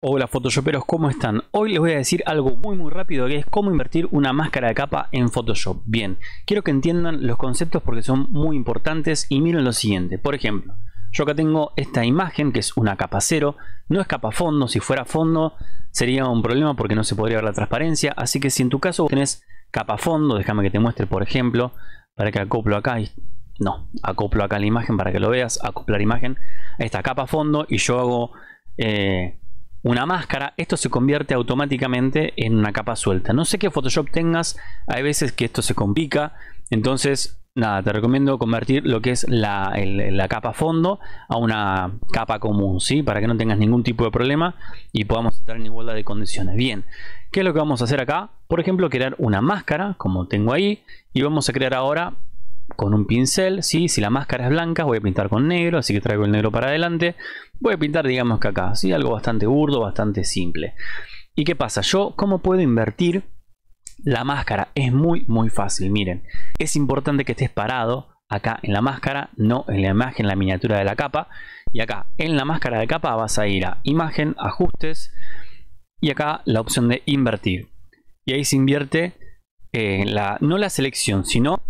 Hola Photoshoperos, ¿cómo están? Hoy les voy a decir algo muy muy rápido que es cómo invertir una máscara de capa en Photoshop. Bien, quiero que entiendan los conceptos porque son muy importantes y miren lo siguiente. Por ejemplo, yo acá tengo esta imagen que es una capa cero, no es capa fondo, si fuera fondo sería un problema porque no se podría ver la transparencia, así que si en tu caso tenés capa fondo, déjame que te muestre por ejemplo, para que acoplo acá y no, acoplo acá la imagen para que lo veas, acoplar imagen, esta capa fondo y yo hago... Eh, una máscara, esto se convierte automáticamente en una capa suelta. No sé qué Photoshop tengas, hay veces que esto se complica, entonces nada, te recomiendo convertir lo que es la, capa fondo a una capa común, ¿sí? Para que no tengas ningún tipo de problema y podamos estar en igualdad de condiciones. Bien, ¿qué es lo que vamos a hacer acá? Por ejemplo, crear una máscara, como tengo ahí, y vamos a crear ahora con un pincel, ¿sí? Si la máscara es blanca, voy a pintar con negro, así que traigo el negro para adelante. Voy a pintar, digamos que acá, Algo bastante burdo, bastante simple. ¿Y qué pasa? Yo, ¿cómo puedo invertir la máscara? Es muy, muy fácil, miren. Es importante que estés parado acá en la máscara, no en la imagen, la miniatura de la capa. Y acá, en la máscara de capa, vas a ir a Imagen, Ajustes, y acá la opción de Invertir. Y ahí se invierte eh, la, no la selección, sino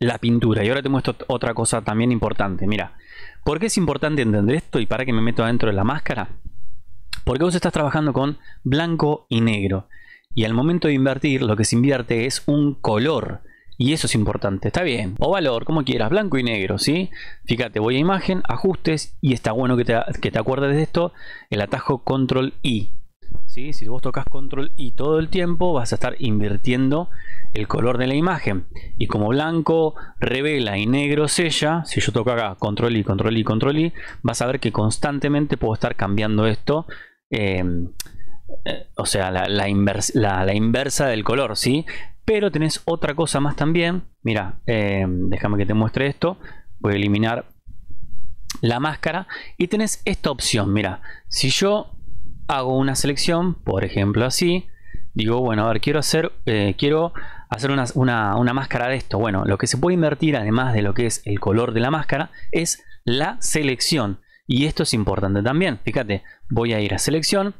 la pintura. Y ahora te muestro otra cosa también importante. Mira, ¿por qué es importante entender esto y para que me meto adentro de la máscara? Porque vos estás trabajando con blanco y negro. Y al momento de invertir, lo que se invierte es un color. Y eso es importante, está bien. O valor, como quieras, blanco y negro, ¿sí? Fíjate, voy a imagen, ajustes, y está bueno que te, que te acuerdes de esto, el atajo control I. Si vos tocas control y todo el tiempo vas a estar invirtiendo el color de la imagen. Y como blanco revela y negro sella, si yo toco acá control y control y control y, vas a ver que constantemente puedo estar cambiando esto. Em, eh, o sea, la, inversa del color, ¿sí? Pero tenés otra cosa más también. Mira, em, déjame que te muestre esto. Voy a eliminar la máscara y tenés esta opción. Mira, si yo hago una selección, por ejemplo así, digo, bueno, a ver, quiero hacer, eh, quiero hacer una, una, máscara de esto. Bueno, lo que se puede invertir, además de lo que es el color de la máscara, es la selección. Y esto es importante también. Fíjate, voy a ir a selección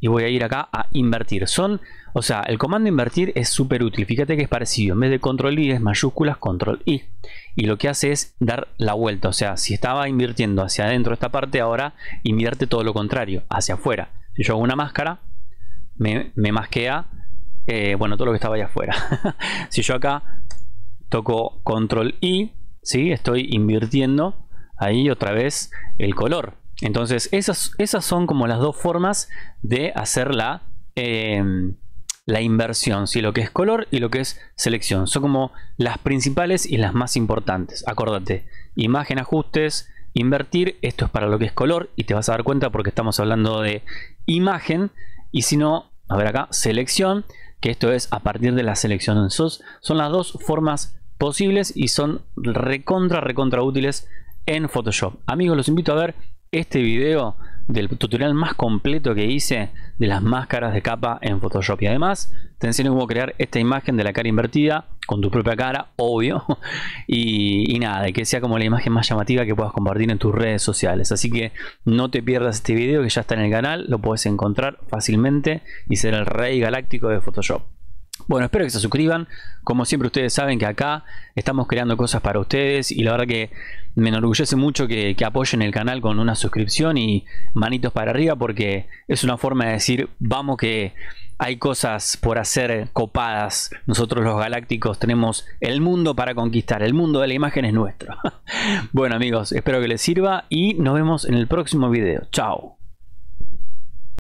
y voy a ir acá a invertir. Son, o sea, el comando invertir es súper útil. Fíjate que es parecido. En vez de control I es mayúsculas, control I. Y lo que hace es dar la vuelta. O sea, si estaba invirtiendo hacia adentro esta parte, ahora invierte todo lo contrario, hacia afuera. Si yo hago una máscara, me, me masquea, eh, bueno, todo lo que estaba allá afuera. si yo acá toco control y, ¿sí? estoy invirtiendo ahí otra vez el color. Entonces, esas, esas son como las dos formas de hacer la, em, la inversión, si lo que es color y lo que es selección. Son como las principales y las más importantes. Acordate, imagen, ajustes, invertir, esto es para lo que es color y te vas a dar cuenta porque estamos hablando de imagen y si no, a ver acá, selección, que esto es a partir de la selección. sus son las dos formas posibles y son recontra, recontra útiles en Photoshop. Amigos, los invito a ver este video del tutorial más completo que hice de las máscaras de capa en Photoshop. Y además te enseño cómo crear esta imagen de la cara invertida con tu propia cara, obvio. Y, y, nada, que sea como la imagen más llamativa que puedas compartir en tus redes sociales. Así que no te pierdas este video que ya está en el canal, lo puedes encontrar fácilmente y ser el rey galáctico de Photoshop. Bueno, espero que se suscriban. Como siempre ustedes saben que acá estamos creando cosas para ustedes y la verdad que me enorgullece mucho que, apoyen el canal con una suscripción y manitos para arriba porque es una forma de decir, vamos que hay cosas por hacer copadas. Nosotros los galácticos tenemos el mundo para conquistar, el mundo de la imagen es nuestro. bueno amigos, espero que les sirva y nos vemos en el próximo video. Chao.